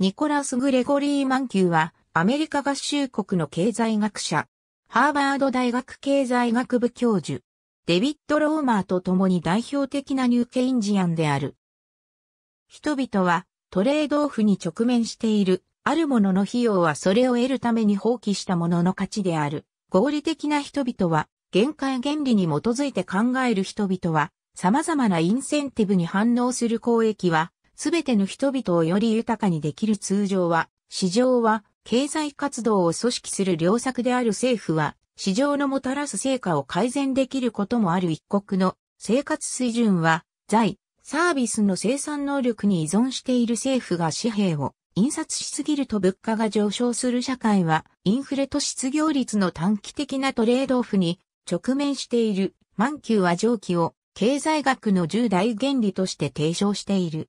ニコラス・グレゴリー・マンキューは、アメリカ合衆国の経済学者、ハーバード大学経済学部教授、デビッド・ローマーと共に代表的なニューケインジアンである。人々はトレードオフに直面している、あるものの費用はそれを得るために放棄したものの価値である。合理的な人々は、限界原理に基づいて考える人々は、様々なインセンティブに反応する交易は、すべての人々をより豊かにできる通常は、市場は経済活動を組織する良策である政府は、市場のもたらす成果を改善できることもある一国の生活水準は、財、サービスの生産能力に依存している政府が紙幣を印刷しすぎると物価が上昇する社会は、インフレと失業率の短期的なトレードオフに直面している。満球は上記を経済学の重大原理として提唱している。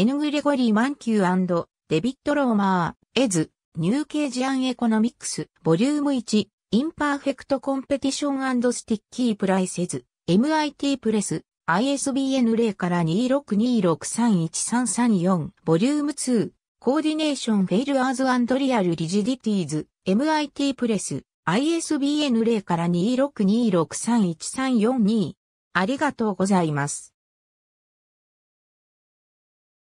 N. グレゴリー・マンキューデビッド・ローマー、エズ、ニューケージアン・エコノミクス、ボリューム1、インパーフェクト・コンペティションスティッキー・プライセズ、MIT プレス、ISBN 0から2 6 2 6 3 1 3 3 4ボリューム2、コーディネーション・フェイルアーズリアル・リジディティーズ、MIT プレス、ISBN 0から2 6 2 6 3 1 3 4 2ありがとうございます。